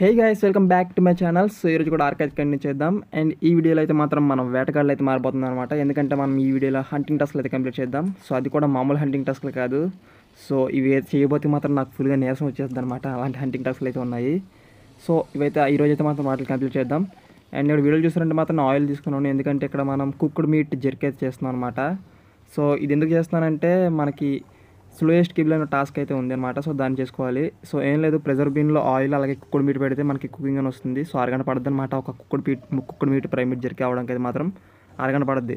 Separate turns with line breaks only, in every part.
hey guys welcome back to my channel so ఈరోజు కూడా ఆర్కైజ్ continue చేద్దాం అండ్ ఈ వీడియోలో అయితే మాత్రం మనం వేటగాళ్ళు అయితే మారిపోతుంది అనమాట ఎందుకంటే మనం ఈ వీడియోలో హంటింగ్ టాస్క్లు అయితే కంప్లీట్ చేద్దాం సో అది కూడా మామూలు హంటింగ్ టాస్క్లు కాదు సో ఇవి చేయబోతే మాత్రం నాకు ఫుల్గా నీరసం వచ్చేస్తుంది అనమాట అలాంటి హంటింగ్ టాస్క్లు అయితే ఉన్నాయి సో ఇవైతే ఈరోజు అయితే మాత్రం వాటిని కంప్లీట్ చేద్దాం అండ్ నేను వీడియోలు చూసినట్టు మాత్రం ఆయిల్ తీసుకున్నాను ఎందుకంటే ఇక్కడ మనం కుక్కుడు మీట్ జెర్క్ అయితే చేస్తున్నాం అనమాట సో ఇది ఎందుకు చేస్తున్నానంటే మనకి స్లోయెస్ట్ కిబ్లైన టాస్క్ అయితే ఉంది అనమాట సో దాన్ని చేసుకోవాలి సో ఏం లేదు ప్రెజర్ బీన్లో ఆయిల్ అలాగే కుక్కుడు మీట్ పెడితే మనకి కుకింగ్ అని వస్తుంది సో అరగంట పడుద్ది అనమాట ఒక కుక్కుడు పీట్ కుక్కుడు మీట్ మీట్ జరిగి అవడానికి అయితే మాత్రం అరగంట పడుద్ది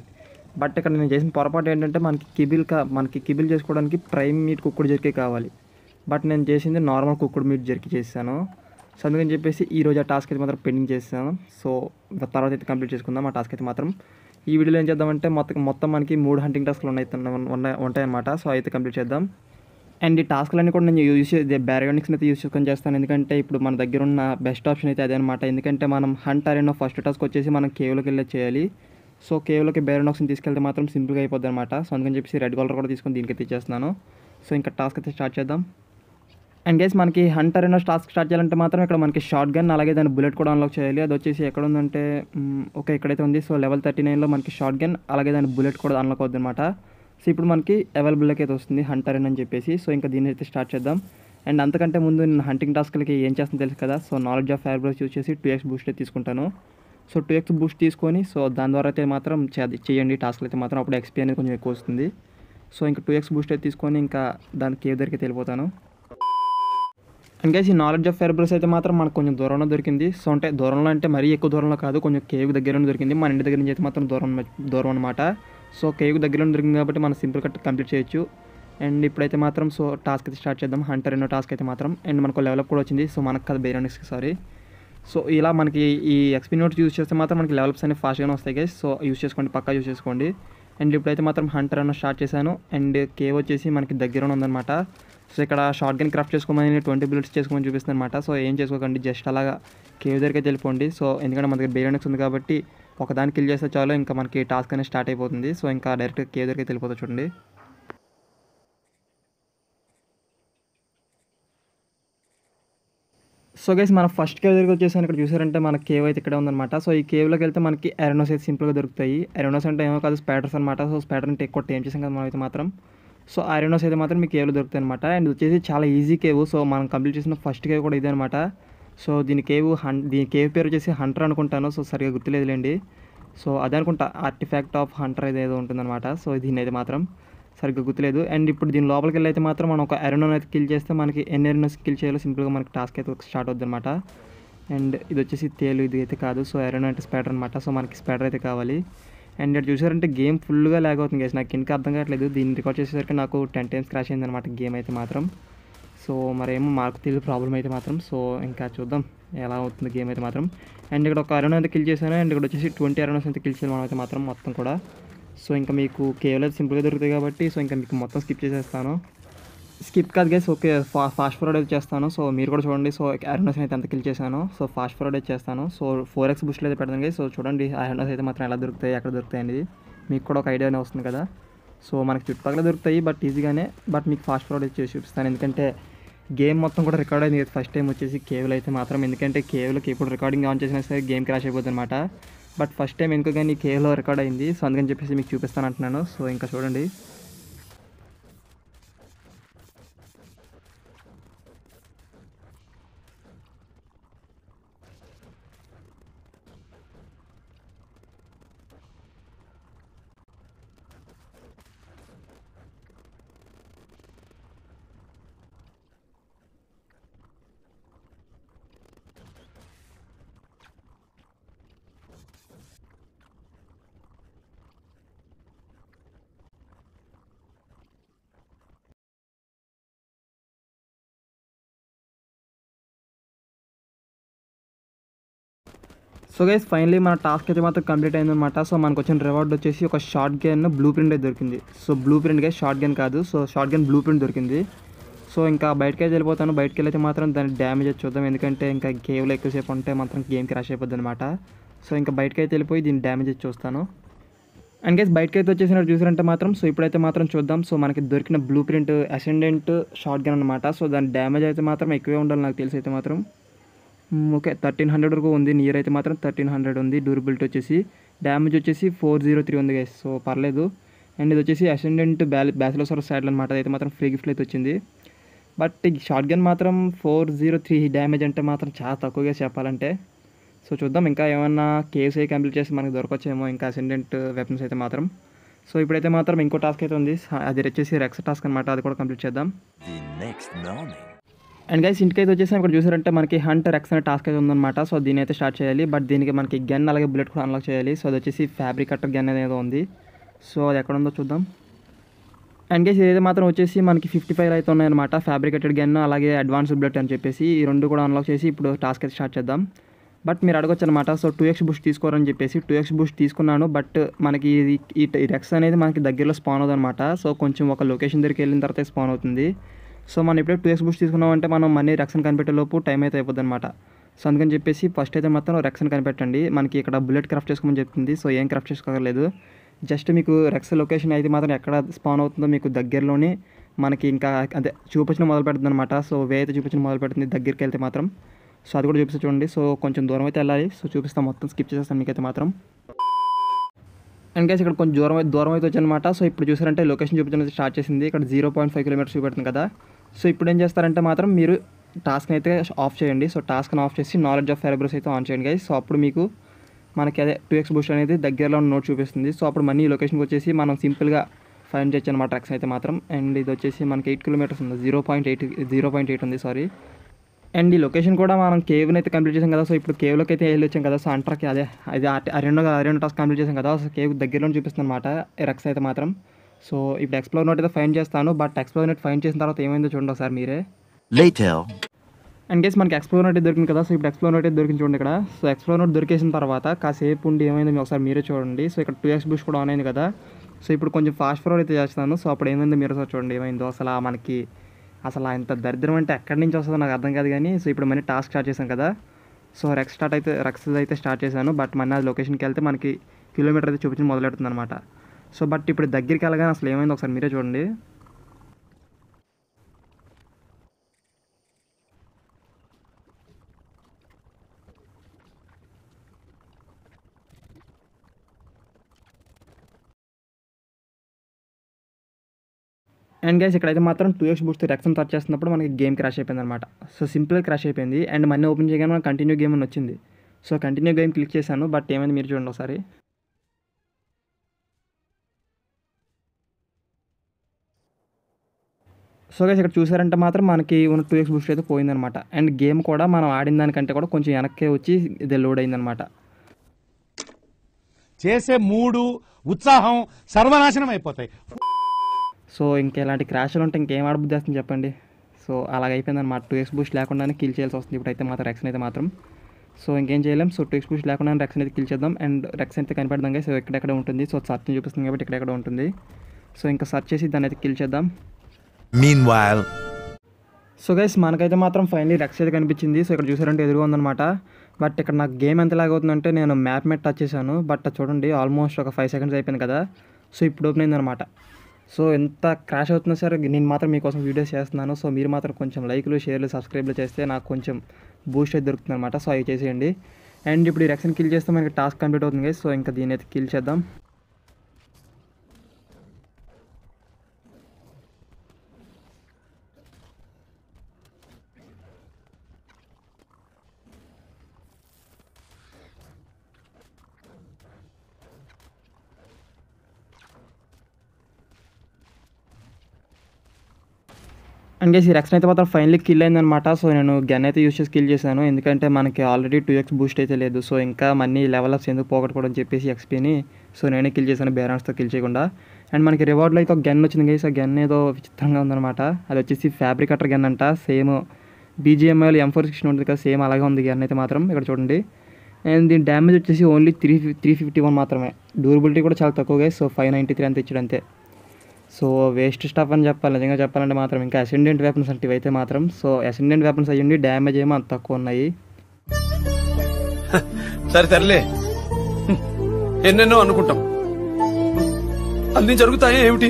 బట్ ఇక్కడ నేను చేసిన పొరపాటు ఏంటంటే మనకి కిబిల్ కా మనకి కిబిల్ చేసుకోవడానికి ప్రైమ్ మీట్ కుక్కుడు జరికే కావాలి బట్ నేను చేసింది నార్మల్ కుక్కుడు మీట్ జరిగి చేశాను సో అందుకని చెప్పేసి ఈరోజు ఆ టాస్క్ అయితే మాత్రం పెండింగ్ చేశాను సో తర్వాత అయితే కంప్లీట్ చేసుకుందాం ఆ టాస్క్ అయితే మాత్రం ఈ వీడియోలో ఏం చేద్దామంటే మొత్తం మొత్తం మనకి మూడు హంటింగ్ టాస్క్లు ఉన్నాయి ఉంటాయన్నమాట సో అయితే కంప్లీట్ చేద్దాం అండ్ ఈ టాస్క్లన్నీ కూడా నేను యూజ్ చేసే బ్యారగానిక్స్ని అయితే యూజ్ చేసుకొని చేస్తాను ఎందుకంటే ఇప్పుడు మన దగ్గర ఉన్న బెస్ట్ ఆప్షన్ అయితే అదే అనమాట ఎందుకంటే మనం హంట్ అరేనో ఫస్ట్ టాస్క్ వచ్చేసి మనం కేవ్లోకి వెళ్ళే చేయాలి సో కేవ్లోకి బ్యారియోనిక్స్ని తీసుకెళ్తే మాత్రం సింపుల్గా అయిపోద్ది అనమాట సో అందుకని చెప్పేసి రెడ్ కలర్ కూడా తీసుకొని దీనికి అయితే సో ఇంకా టాస్క్ అయితే స్టార్ట్ చేద్దాం అండ్ గైస్ మనకి హంటర్ ఎన్నో టాస్క్ స్టార్ట్ చేయాలంటే మాత్రం ఇక్కడ మనకి షార్ట్ గన్ అలాగే దాని బుల్లెట్ కూడా అన్లాక్ చేయాలి అది వచ్చేసి ఎక్కడ ఉందంటే ఓకే ఇక్కడైతే ఉంది సో లెవెల్ థర్టీ నైన్లో మనకి షార్ట్ గన్ అలాగే దాని బుల్లెట్ కూడా అన్లాక్ అవుతుంది అనమాట సో ఇప్పుడు మనకి అవైలబుల్లోకి అయితే వస్తుంది హంటర్ అని చెప్పేసి సో ఇంకా దీన్ని అయితే స్టార్ట్ చేద్దాం అండ్ అంతకంటే ముందు నేను హంటింగ్ టాస్క్లకి ఏం చేస్తుందో తెలుసు కదా so knowledge of fire bros use చేసి టూ ఎక్స్ బూస్ట్ తీసుకుంటాను సో టూ ఎక్స్ బూస్ట్ తీసుకొని సో దాని ద్వారా అయితే మాత్రం చేయండి టాస్క్లు అయితే మాత్రం అప్పుడు ఎక్స్పీ అనేది కొంచెం ఎక్కువ వస్తుంది సో ఇంకా టూ ఎక్స్ బూస్ట్ అయితే తీసుకొని ఇంకా దానికి ఏ దగ్గరికి వెళ్ళిపోతాను అండ్ గైస్ ఈ నాలెడ్జ్ ఆఫ్ ఫైర్బ్రస్ అయితే మాత్రం మనకు కొంచెం దూరంలో దొరికింది సో అంటే దూరంలో అంటే మరీ ఎక్కువ దూరంలో కాదు కొంచెం కేవ్ దగ్గరలో దొరికింది మన ఇంటి దగ్గర నుంచి అయితే మాత్రం దూరం దూరం అనమాట సో కేవ్ దగ్గరలో దొరికింది కాబట్టి మనం సింపుల్ కట్ కంప్లీట్ చేయొచ్చు అండ్ ఇప్పుడైతే మాత్రం సో టాస్క్ అయితే స్టార్ట్ చేద్దాం హంటర్ ఎన్నో టాస్క్ అయితే మాత్రం అండ్ మనకు లెవెల్ కూడా వచ్చింది సో మనకు కదా బేరానిక్స్ సారీ సో ఇలా మనకి ఈ ఎక్స్పీ నోట్స్ యూస్ చేస్తే మాత్రం మనకి లెవెల్స్ అనేవి ఫాస్ట్గానే వస్తాయి గైస్ సో యూస్ చేసుకోండి పక్కా యూస్ చేసుకోండి అండ్ ఇప్పుడైతే మాత్రం హంటర్ అన్న స్టార్ట్ చేశాను అండ్ కేవ్ వచ్చేసి మనకి దగ్గర ఉందన్నమాట సో ఇక్కడ షార్ట్ గన్ క్రాఫ్ట్ చేసుకోమని ట్వంటీ బుల్లెట్స్ చేసుకోమని చూపిస్తుంది అనమాట సో ఏం చేసుకోకండి జస్ట్ అలాగా కేవ్ దగ్గరికి వెళ్ళిపోండి సో ఎందుకంటే మన దగ్గర ఉంది కాబట్టి ఒకదానికి కిల్ చేస్తే చాలు ఇంకా మనకి టాస్క్ అనేది స్టార్ట్ అయిపోతుంది సో ఇంకా డైరెక్ట్ కేవ్ దగ్గరికి వెళ్ళిపోతా చూడండి సో గైస్ మన ఫస్ట్ కేవ్ దగ్గరికి వచ్చేసాను ఇక్కడ చూసారంటే మన కేవ్ అయితే ఇక్కడ ఉందన్నమాట సో ఈ కేవ్లోకి వెళ్తే మనకి ఎరోనోస్ అయితే సింపుల్గా దొరుకుతాయి ఎరోనోస్ అంటే ఏమో కాదు స్పైడర్స్ అనమాట సో స్పైడర్ని అంటే కొట్టి ఏం చేసాం కదా మనం అయితే మాత్రం సో రెండోస్ అయితే మాత్రం మీకు కేవ్లు దొరుకుతాయి అనమాట అండ్ వచ్చేసి చాలా ఈజీ కేవ్ సో మనం కంప్లీట్ చేసిన ఫస్ట్ కేవ్ కూడా ఇదే అనమాట సో దీని కేవ్ హన్ దీని కేవ్ పేరు వచ్చేసి హంటర్ అనుకుంటాను సో సరిగా గుర్తులేదులేండి సో అదే అనుకుంటా ఆర్టిఫాక్ట్ ఆఫ్ హంటర్ ఏదో ఉంటుందన్నమాట సో దీని అయితే మాత్రం సరిగ్గా గుర్తులేదు అండ్ ఇప్పుడు దీని లోపలికి వెళ్ళి అయితే మాత్రం మనం ఒక ఎరనోన్ అయితే కిల్ చేస్తే మనకి ఎన్ని ఎరనోస్ కిల్ చేయాలో సింపుల్గా మనకి టాస్క్ అయితే స్టార్ట్ అవుద్ది అనమాట అండ్ ఇది వచ్చేసి తేలు ఇది అయితే కాదు సో ఎరనో అంటే స్పైడర్ అనమాట సో మనకి స్పైడర్ అయితే కావాలి అండ్ ఇక్కడ చూసారంటే గేమ్ ఫుల్గా లాగ్ అవుతుంది గేస్ నాకు ఇంకా అర్థం కావట్లేదు దీన్ని రికార్డ్ చేసేసరికి నాకు టెన్ టైమ్స్ క్రాష్ అయింది అనమాట గేమ్ అయితే మాత్రం సో మరేమో మాకు తెలియదు ప్రాబ్లం అయితే మాత్రం సో ఇంకా చూద్దాం ఎలా అవుతుంది గేమ్ అయితే మాత్రం అండ్ ఇక్కడ ఒక అరణ్ అయితే కిల్ చేశాను అండ్ ఇక్కడ వచ్చేసి ట్వంటీ అరణ్స్ అయితే కిల్ చేయడం అయితే మాత్రం మొత్తం కూడా సో ఇంకా మీకు కేవలం సింపుల్గా దొరుకుతాయి కాబట్టి సో ఇంకా మీకు మొత్తం స్కిప్ చేసేస్తాను స్కిప్ కాదు గైస్ ఓకే ఫా ఫాస్ట్ ఫార్వర్డ్ చేస్తాను సో మీరు కూడా చూడండి సో అరుణస్ అయితే ఎంత కిల్ చేశాను సో ఫాస్ట్ ఫార్వర్డ్ చేస్తాను సో ఫోర్ ఎక్స్ బుష్లు అయితే పెడతాను గైస్ సో చూడండి అరుణస్ అయితే మాత్రం ఎలా దొరుకుతాయి ఎక్కడ దొరుకుతాయి అనేది మీకు కూడా ఒక ఐడియా వస్తుంది కదా సో మనకి చుట్టుపక్కల దొరుకుతాయి బట్ ఈజీగానే బట్ మీకు ఫాస్ట్ ఫార్వర్డ్ చేసి చూపిస్తాను ఎందుకంటే గేమ్ మొత్తం కూడా రికార్డ్ అయింది ఫస్ట్ టైం వచ్చేసి కేవల్ అయితే మాత్రం ఎందుకంటే కేవల్కి ఇప్పుడు రికార్డింగ్ ఆన్ చేసినా సరే గేమ్ క్రాష్ అయిపోతుంది అనమాట బట్ ఫస్ట్ టైం ఎందుకు కానీ కేవలో రికార్డ్ అయింది సో అందుకని చెప్పేసి మీకు చూపిస్తాను అంటున్నాను సో ఇంకా చూడండి సో గైస్ ఫైనలీ మన టాస్క్ అయితే మాత్రం కంప్లీట్ అయిందనమాట సో మనకు వచ్చిన రివార్డ్ వచ్చేసి ఒక షార్ట్ గన్ బ్లూ ప్రింట్ అయితే దొరికింది so blueprint guys shotgun కాదు so shotgun blueprint దొరికింది సో ఇంకా బయటకి అయితే వెళ్ళిపోతాను బయటకి వెళ్ళైతే మాత్రం దాన్ని డ్యామేజ్ చూద్దాం ఎందుకంటే ఇంకా గేమ్లో ఎక్కువసేపు ఉంటే మాత్రం గేమ్ క్రాష్ అయిపోద్ది అనమాట సో ఇంకా బయటకి అయితే వెళ్ళిపోయి దీన్ని డ్యామేజ్ చూస్తాను అండ్ గైస్ బయటకి అయితే వచ్చేసినట్టు చూసారంటే మాత్రం సో ఇప్పుడైతే మాత్రం చూద్దాం సో మనకి దొరికిన blueprint ascendant shotgun అనమాట సో దాని డ్యామేజ్ అయితే మాత్రం ఎక్కువే ఉండాలి నాకు తెలిసి అయితే మాత్రం ఓకే థర్టీన్ హండ్రెడ్ వరకు ఉంది నియర్ అయితే మాత్రం థర్టీన్ హండ్రెడ్ ఉంది డ్యూరబిలిటీ వచ్చేసి డ్యామేజ్ వచ్చేసి ఫోర్ జీరో త్రీ ఉంది గైస్ సో పర్లేదు అండ్ ఇది వచ్చేసి అసెండెంట్ బ్యాల్ సార్ శాటిల్ అనమాట అయితే మాత్రం ఫ్రీ గిఫ్ట్లు అయితే వచ్చింది బట్ షార్ట్ గన్ మాత్రం ఫోర్ జీరో త్రీ డ్యామేజ్ అంటే మాత్రం చాలా తక్కువగా చెప్పాలంటే సో చూద్దాం ఇంకా ఏమన్నా కేసు కంప్లీట్ చేసి మనకి దొరకొచ్చేమో ఇంకా అసెండెంట్ వెపన్స్ అయితే మాత్రం సో ఇప్పుడైతే మాత్రం ఇంకో టాస్క్ అయితే ఉంది అది వచ్చేసి రెక్స్ టాస్క్ అనమాట అది కూడా కంప్లీట్ చేద్దాం నెక్స్ట్ మార్నింగ్ అండ్ గైస్ ఇంటికి అయితే వచ్చేసి ఇక్కడ చూసారంటే మనకి హంటర్ ఎక్స్ అనే టాస్క్ అయితే ఉందన్నమాట సో దీని అయితే స్టార్ట్ చేయాలి బట్ దీనికి మనకి గన్ అలాగే బుల్లెట్ కూడా అన్లాక్ చేయాలి సో అది వచ్చేసి ఫ్యాబ్రిక్ కట్టర్ గన్ అనేది ఉంది సో అది ఎక్కడ ఉందో చూద్దాం అండ్ గైస్ ఇదైతే మాత్రం వచ్చేసి మనకి ఫిఫ్టీ ఫైవ్ అయితే ఉన్నాయన్నమాట ఫ్యాబ్రికేటెడ్ గన్ అలాగే అడ్వాన్స్ బుల్లెట్ అని చెప్పేసి ఈ రెండు కూడా అన్లాక్ చేసి ఇప్పుడు టాస్క్ అయితే స్టార్ట్ చేద్దాం బట్ మీరు అడగొచ్చు అనమాట సో టూ ఎక్స్ బుష్ తీసుకోరని చెప్పేసి టూ ఎక్స్ బుష్ తీసుకున్నాను బట్ మనకి ఇది ఈ రెక్స్ అనేది మనకి దగ్గరలో స్పాన్ అవుతుంది అనమాట సో కొంచెం ఒక లొకేషన్ దగ్గరికి వెళ్ళిన తర్వాత స్పాన్ అవుతుంది సో మనం ఇప్పుడే టూ ఎక్స్ బూస్ట్ తీసుకున్నామంటే మనం మనీ రక్షణ కనిపెట్టేలోపు టైం అయితే అయిపోద్ది అనమాట సో అందుకని చెప్పేసి ఫస్ట్ అయితే మాత్రం రక్షణ కనిపెట్టండి మనకి ఇక్కడ బుల్లెట్ క్రాఫ్ట్ చేసుకోమని చెప్తుంది సో ఏం క్రాఫ్ట్ చేసుకోగలేదు జస్ట్ మీకు రెక్స్ లొకేషన్ అయితే మాత్రం ఎక్కడ స్పాన్ అవుతుందో మీకు దగ్గరలోనే మనకి ఇంకా అదే చూపించడం మొదలు పెడుతుంది అనమాట సో వే అయితే చూపించడం మొదలు పెడుతుంది దగ్గరికి వెళ్తే మాత్రం సో అది కూడా చూపిస్తూ చూడండి సో కొంచెం దూరం అయితే వెళ్ళాలి సో చూపిస్తాం మొత్తం స్కిప్ చేసేస్తాను మీకైతే మాత్రం అండ్ కేసు ఇక్కడ కొంచెం దూరం దూరం అయితే అనమాట సో ఇప్పుడు చూసారంటే లొకేషన్ చూపించడం స్టార్ట్ చేసింది ఇక్కడ జీరో పాయింట్ ఫైవ్ కిలోమీటర్స్ చూపెడుతుంది కదా సో ఇప్పుడు ఏం చేస్తారంటే మాత్రం మీరు టాస్క్ని అయితే ఆఫ్ చేయండి సో టాస్క్ని ఆఫ్ చేసి నాలెడ్జ్ ఆఫ్ ఫెరబ్రస్ అయితే ఆన్ చేయండి కానీ సో అప్పుడు మీకు మనకి అదే టూ ఎక్స్ బూస్ట్ అనేది దగ్గరలో నోట్ చూపిస్తుంది సో అప్పుడు మనీ లొకేషన్కి వచ్చేసి మనం సింపుల్గా ఫైండ్ చేయొచ్చు అనమాట ట్రక్స్ అయితే మాత్రం అండ్ ఇది వచ్చేసి మనకి ఎయిట్ కిలోమీటర్స్ ఉంది zero point eight zero point eight ఉంది సారీ అండ్ ఈ లొకేషన్ కూడా మనం కేవ్ని అయితే కంప్లీట్ చేసాం కదా సో ఇప్పుడు కేవ్లోకి అయితే వెళ్ళి వచ్చాం కదా సో అంటర్కి అదే అది ఆ రెండు టాస్క్ కంప్లీట్ చేసాం కదా సో కేవ్ దగ్గరలో చూపిస్తుంది అనమాట రక్స్ అయితే మాత్రం సో ఇప్పుడు ఎక్స్ప్లోర్ నోట్ అయితే ఫైన్ చేస్తాను బట్ ఎక్స్ప్లోర్ నోట్ ఫైన్ చేసిన తర్వాత ఏమైందో చూడండి సార్ మీరే అండ్ గేస్ మనకి ఎక్స్ప్లోర్ నోట్ దొరికింది కదా సో ఇప్పుడు ఎక్స్ప్లోర్ నోట్ దొరికింది చూడండి ఇక్కడ సో ఎక్స్ప్లోర్ నోట్ దొరికేసిన తర్వాత కాసేపు ఉండి ఏమైంది ఒకసారి మీరే చూడండి సో ఇక్కడ టూ ఎక్స్ బూష్ కూడా ఆన్ అయింది కదా సో ఇప్పుడు కొంచెం ఫాస్ట్ ఫర్వర్డ్ అయితే చేస్తాను సో అప్పుడు ఏమైందో మీరు ఒకసారి చూడండి ఏమైందో అసలు మనకి అసలు ఇంత దరిద్రం అంటే ఎక్కడి నుంచి వస్తుందో నాకు అర్థం కాదు కానీ సో ఇప్పుడు మనీ టాస్క్ స్టార్ట్ చేశాను కదా సో రెక్స్ స్టార్ట్ అయితే రెక్స్ అయితే స్టార్ట్ చేశాను బట్ మన లొకేషన్కి వెళ్తే మనకి కిలోమీటర్ అయితే చూపించి మొదలెడుతుంది అనమాట సో బట్ ఇప్పుడు దగ్గరికి వెళ్ళగానే అసలు ఏమైంది ఒకసారి మీరే చూడండి అండ్ గైస్ ఇక్కడైతే మాత్రం టూ ఎక్స్ బూస్ట్ రెక్సన్ టచ్ చేస్తున్నప్పుడు మనకి గేమ్ క్రాష్ అయిపోయింది అనమాట సో సింపుల్గా క్రాష్ అయిపోయింది అండ్ మనీ ఓపెన్ చేయగానే మనం కంటిన్యూ గేమ్ అని వచ్చింది సో కంటిన్యూ గేమ్ క్లిక్ చేశాను బట్ ఏమైంది మీరు చూడండి ఒకసారి సో గైస్ ఇక్కడ చూసారంటే మాత్రం మనకి ఉన్న టూ ఎక్స్ బూస్ట్ అయితే పోయిందనమాట అండ్ గేమ్ కూడా మనం ఆడిన దానికంటే కూడా కొంచెం వెనక్కి వచ్చి ఇది లోడ్ అయిందనమాట చేసే మూడు ఉత్సాహం సర్వనాశనం అయిపోతాయి సో ఇంకా ఇలాంటి క్రాష్లు ఉంటే ఇంకేం ఆడబుద్ధి వస్తుంది చెప్పండి సో అనమాట టూ ఎక్స్ బూస్ట్ లేకుండానే కిల్ చేయాల్సి వస్తుంది ఇప్పుడైతే మాత్రం రెక్స్ అయితే మాత్రం సో ఇంకేం చేయలేం సో టూ ఎక్స్ బూస్ట్ లేకుండా రెక్స్ అయితే కిల్ చేద్దాం అండ్ రెక్స్ అయితే కనిపెడదాం సో ఎక్కడెక్కడ ఉంటుంది సో సర్చ్ చూపిస్తుంది కాబట్టి ఎక్కడెక్కడ ఉంటుంది సో ఇంకా సర్చ్ చేసి దాన్ని అయితే కిల్ చేద్దాం మీన్ సో గైస్ మనకైతే మాత్రం ఫైనలీ రెక్స్ అయితే కనిపించింది సో ఇక్కడ చూసారంటే ఎదురుగా ఉందనమాట బట్ ఇక్కడ నాకు గేమ్ ఎంత లాగవుతుందంటే నేను మ్యాప్ మీద టచ్ చేశాను బట్ చూడండి ఆల్మోస్ట్ ఒక ఫైవ్ సెకండ్స్ అయిపోయింది కదా సో ఇప్పుడు ఓపెన్ అయిందనమాట సో ఎంత క్రాష్ అవుతున్నా సరే నేను మాత్రం మీకోసం వీడియోస్ చేస్తున్నాను సో మీరు మాత్రం కొంచెం లైక్లు షేర్లు సబ్స్క్రైబ్లు చేస్తే నాకు కొంచెం బూస్ట్ అయితే దొరుకుతుంది అనమాట సో అవి చేసేయండి అండ్ ఇప్పుడు ఈ రెక్షన్ కిల్ చేస్తే మనకి టాస్క్ కంప్లీట్ అవుతుంది సో ఇంకా దీని అయితే కిల్ చేద్దాం అండ్ గేస్ ఈ అయితే మాత్రం ఫైనల్లీ కిల్ అయిందనమాట సో నేను గన్ అయితే యూస్ చేసి కిల్ చేశాను ఎందుకంటే మనకి ఆల్రెడీ టూ ఎక్స్ బూస్ట్ అయితే లేదు సో ఇంకా మనీ లెవెల్ అప్స్ ఎందుకు పోగొట్టుకోవడం చెప్పేసి ఎక్స్పీని సో నేనే కిల్ చేశాను బేరాన్స్తో కిల్ చేయకుండా అండ్ మనకి రివార్డ్లో అయితే ఒక గన్ వచ్చింది కదా ఆ గన్ ఏదో విచిత్రంగా ఉందనమాట అది వచ్చేసి ఫ్యాబ్రిక్ కట్టర్ గన్ అంట సేమ్ బీజీఎంఐలో ఎం ఫోర్ సిక్స్టీన్ ఉంటుంది కదా సేమ్ అలాగే ఉంది గన్ అయితే మాత్రం ఇక్కడ చూడండి అండ్ దీని డ్యామేజ్ వచ్చేసి only three three fifty one మాత్రమే డ్యూరబిలిటీ కూడా చాలా తక్కువగా సో ఫైవ్ నైంటీ త్రీ అంత ఇచ్చాడు అంతే సో వేస్ట్ స్టఫ్ అని చెప్పాలి నిజంగా చెప్పాలంటే మాత్రం ఇంకా అసెండెంట్ వెపన్స్ అంటే ఇవైతే మాత్రం సో అసెండెంట్ వెపన్స్ అయ్యండి డ్యామేజ్ ఏమో అంత తక్కువ ఉన్నాయి సరే సర్లే ఎన్నెన్నో అనుకుంటాం అన్ని జరుగుతాయి ఏమిటి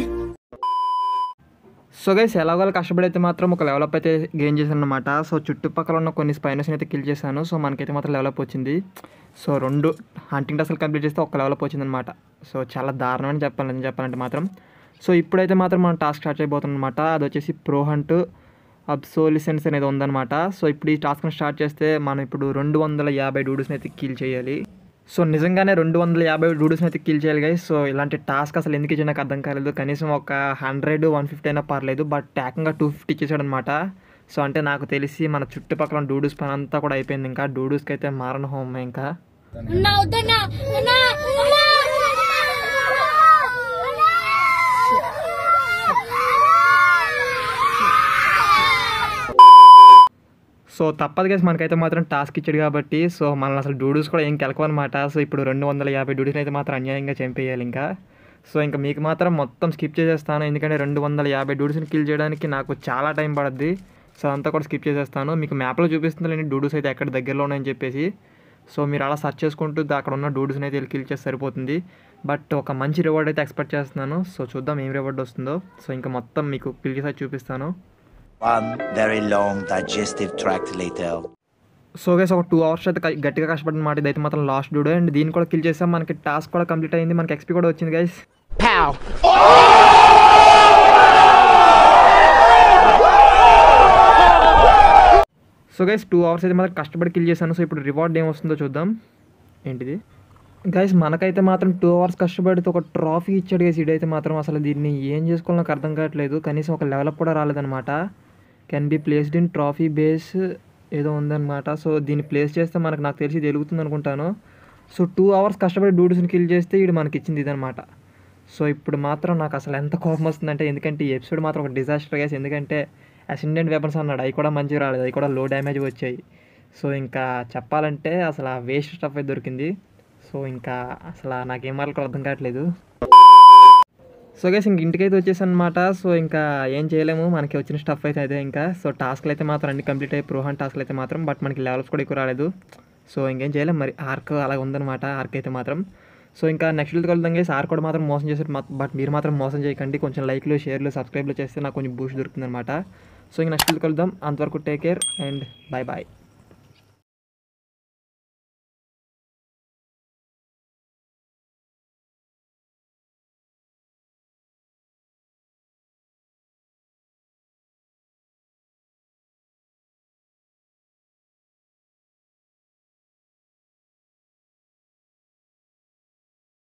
సో గైస్ ఎలాగోలా కష్టపడైతే మాత్రం ఒక లెవలప్ అయితే గెయిన్ చేశాను అనమాట సో చుట్టుపక్కల ఉన్న కొన్ని స్పైనర్స్ని అయితే కిల్ చేశాను సో మనకైతే మాత్రం లెవలప్ వచ్చింది సో రెండు హంటింగ్ టాస్క్లు కంప్లీట్ చేస్తే ఒక లెవలప్ అనమాట సో చాలా దారుణమని చెప్పాలని చెప్పాలంటే మాత్రం సో ఇప్పుడైతే మాత్రం మనం టాస్క్ స్టార్ట్ అయిపోతుంది అనమాట అది వచ్చేసి ప్రో హంట్ అబ్సోలిసెన్స్ అనేది ఉందనమాట సో ఇప్పుడు ఈ టాస్క్ని స్టార్ట్ చేస్తే మనం ఇప్పుడు రెండు వందల యాభై డూడూస్ని అయితే కీల్ చేయాలి సో నిజంగానే రెండు వందల యాభై డూడూస్ని అయితే కీల్ చేయాలి గైస్ సో ఇలాంటి టాస్క్ అసలు ఎందుకు ఇచ్చి నాకు అర్థం కాలేదు కనీసం ఒక హండ్రెడ్ వన్ ఫిఫ్టీ అయినా పర్లేదు బట్ టేకంగా టూ ఫిఫ్టీ అనమాట సో అంటే నాకు తెలిసి మన చుట్టుపక్కల డూడూస్ పని అంతా కూడా అయిపోయింది ఇంకా డూడూస్కి అయితే మారణ హోమ్ ఇంకా సో తప్పదు కదా మనకైతే మాత్రం టాస్క్ ఇచ్చాడు కాబట్టి సో మనల్ని అసలు డూడూస్ కూడా ఏం కెలకవన్నమాట సో ఇప్పుడు రెండు వందల యాభై డూడీస్ని అయితే మాత్రం అన్యాయంగా చంపేయాలి ఇంకా సో ఇంకా మీకు మాత్రం మొత్తం స్కిప్ చేసేస్తాను ఎందుకంటే రెండు వందల యాభై డూడీస్ని కిల్ చేయడానికి నాకు చాలా టైం పడుద్ది సో అంతా కూడా స్కిప్ చేసేస్తాను మీకు మ్యాప్లో చూపిస్తుంది లేని డూడూస్ అయితే ఎక్కడ దగ్గరలో ఉన్నాయని చెప్పేసి సో మీరు అలా సర్చ్ చేసుకుంటూ అక్కడ ఉన్న డూడూస్ని అయితే కిల్ చేసి సరిపోతుంది బట్ ఒక మంచి రివార్డ్ అయితే ఎక్స్పెక్ట్ చేస్తున్నాను సో చూద్దాం ఏం రివార్డ్ వస్తుందో సో ఇంకా మొత్తం మీకు కిల్ చూపిస్తాను one very long digestive tract so guys ఒక టూ అవర్స్ అయితే గట్టిగా కష్టపడిన మాట ఇదైతే మాత్రం లాస్ట్ డూడో అండ్ దీన్ని కూడా కిల్ చేసాం మనకి టాస్క్ కూడా కంప్లీట్ అయింది మనకి ఎక్స్పీ కూడా వచ్చింది guys so guys two hours అయితే మాత్రం కష్టపడి కిల్ చేశాను సో ఇప్పుడు రివార్డ్ ఏం వస్తుందో చూద్దాం ఏంటిది గైస్ మనకైతే మాత్రం టూ అవర్స్ కష్టపడితే ఒక ట్రాఫీ ఇచ్చాడు గైస్ ఇడైతే మాత్రం అసలు దీన్ని ఏం చేసుకోవాలని అర్థం కావట్లేదు కనీసం ఒక లెవెలప్ కూడా రాలేదనమాట can be placed in trophy base ఏదో ఉందన్నమాట సో దీన్ని ప్లేస్ చేస్తే మనకు నాకు తెలిసి తెలుగుతుంది అనుకుంటాను సో టూ అవర్స్ కష్టపడి డూడ్స్ని కిల్ చేస్తే ఇది మనకి ఇచ్చింది ఇదనమాట సో ఇప్పుడు మాత్రం నాకు అసలు ఎంత కోపం వస్తుందంటే ఎందుకంటే ఈ ఎపిసోడ్ మాత్రం ఒక డిజాస్టర్ గ్యాస్ ఎందుకంటే అసిండెంట్ వెపన్స్ అన్నాడు అవి కూడా మంచిగా రాలేదు అవి కూడా లో డ్యామేజ్ వచ్చాయి సో ఇంకా చెప్పాలంటే అసలు ఆ వేస్ట్ స్టఫ్ అయితే దొరికింది సో ఇంకా అసలు నాకు ఏం మాటలు అర్థం కావట్లేదు సో గైస్ ఇంక ఇంటికైతే వచ్చేసాను అనమాట సో ఇంకా ఏం చేయలేము మనకి వచ్చిన స్టఫ్ అయితే అదే ఇంకా సో టాస్క్లు అయితే మాత్రం అన్ని కంప్లీట్ అయ్యి ప్రోహన్ టాస్క్లు అయితే మాత్రం బట్ మనకి లెవెల్స్ కూడా ఎక్కువ రాలేదు సో ఇంకేం చేయలేము మరి ఆర్క్ అలా ఉందన్నమాట ఆర్క్ అయితే మాత్రం సో ఇంకా నెక్స్ట్ వీక్ కలుద్దాం గైస్ ఆర్ కూడా మాత్రం మోసం చేసే బట్ మీరు మాత్రం మోసం చేయకండి కొంచెం లైక్లు షేర్లు సబ్స్క్రైబ్లు చేస్తే నాకు కొంచెం బూస్ట్ దొరుకుతుంది అనమాట సో ఇంకా నెక్స్ట్ వీక్ కలుద్దాం అంతవరకు take care and bye bye